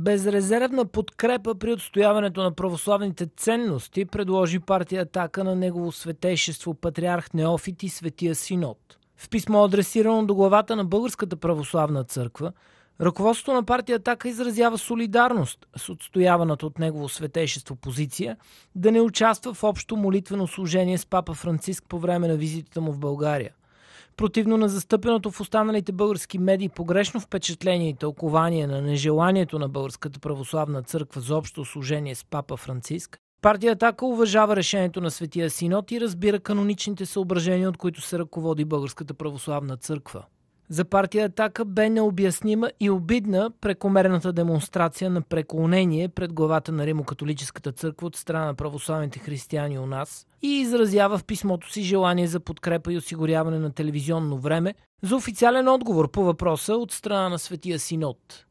безрезервна подкрепа при отстояването на православните ценности предложи партия Атака на негово светейшество патриарх Неофит и Светия Синод. В писмо, адресирано до главата на Българската православна църква, ръководството на партия Атака изразява солидарност с отстояваната от негово светейшество позиция да не участва в общо молитвено служение с папа Франциск по време на визитата му в България. Противно на застъпеното в останалите български медии погрешно впечатление и тълкование на нежеланието на Българската православна църква за общо служение с Папа Франциск, партия Атака уважава решението на Светия Синод и разбира каноничните съображения, от които се ръководи Българската православна църква. За партия Атака бе необяснима и обидна прекомерната демонстрация на преклонение пред главата на Римокатолическата църква от страна на православните християни у нас и изразява в писмото си желание за подкрепа и осигуряване на телевизионно време за официален отговор по въпроса от страна на Светия Синод.